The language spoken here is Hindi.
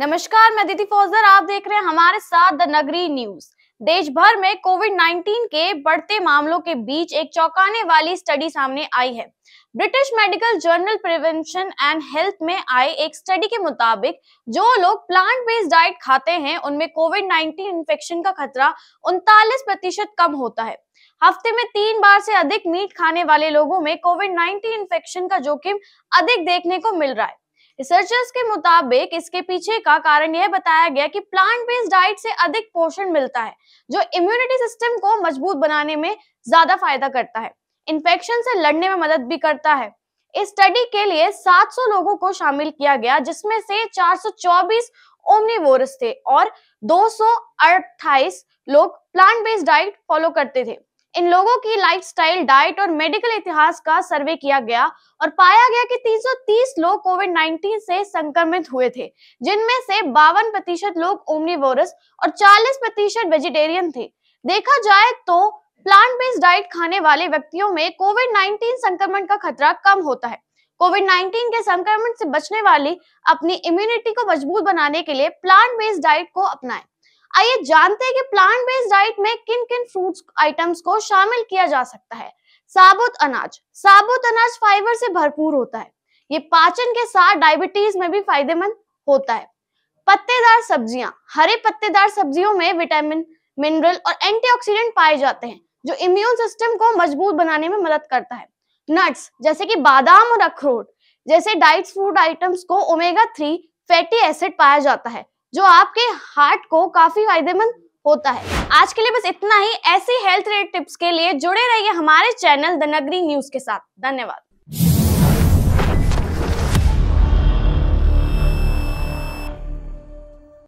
नमस्कार मैं दीदी फौजर आप देख रहे हैं हमारे साथ द नगरी न्यूज देश भर में कोविड 19 के बढ़ते मामलों के बीच एक चौंकाने वाली स्टडी सामने आई है British Medical Journal prevention and health में आए एक स्टडी के मुताबिक जो लोग प्लांट बेस्ड डाइट खाते हैं उनमें कोविड 19 इन्फेक्शन का खतरा उनतालीस प्रतिशत कम होता है हफ्ते में तीन बार से अधिक मीट खाने वाले लोगों में कोविड 19 इन्फेक्शन का जोखिम अधिक देखने को मिल रहा है रिसर्चर्स के मुताबिक इसके पीछे का कारण यह बताया गया कि प्लांट बेस्ड डाइट से अधिक पोषण मिलता है जो इम्यूनिटी सिस्टम को मजबूत बनाने में ज्यादा फायदा करता है इन्फेक्शन से लड़ने में मदद भी करता है इस स्टडी के लिए 700 लोगों को शामिल किया गया जिसमें से 424 ओमनिवोरस थे और 228 लोग प्लांट बेस्ड डाइट फॉलो करते थे इन लोगों की लाइफस्टाइल, डाइट और मेडिकल इतिहास का सर्वे किया गया और पाया गया कि 330 लोग कोविड 19 से संक्रमित हुए थे जिनमें से बावन प्रतिशत लोग ओमनिवोरस और 40 प्रतिशत वेजिटेरियन थे देखा जाए तो प्लांट बेस्ड डाइट खाने वाले व्यक्तियों में कोविड 19 संक्रमण का खतरा कम होता है कोविड 19 के संक्रमण से बचने वाली अपनी इम्यूनिटी को मजबूत बनाने के लिए प्लांट बेस्ड डाइट को अपनाएं आइए जानते हैं कि प्लांट बेस्ड डाइट में किन किन फ्रूट्स आइटम्स को शामिल किया जा सकता है साबुत अनाज साबुत अनाज फाइबर से भरपूर होता है ये पाचन के साथ डायबिटीज में भी फायदेमंद होता है पत्तेदार सब्जियां हरे पत्तेदार सब्जियों में विटामिन मिनरल और एंटीऑक्सीडेंट पाए जाते हैं जो इम्यून सिस्टम को मजबूत बनाने में मदद करता है नट्स जैसे कि बादाम और अखरोट जैसे डाइट फूड आइटम्स को ओमेगा थ्री फैटी एसिड पाया जाता है जो आपके हार्ट को काफी फायदेमंद होता है आज के लिए बस इतना ही ऐसी हेल्थ रेट टिप्स के लिए जुड़े रहिए हमारे चैनल द नगरी न्यूज के साथ धन्यवाद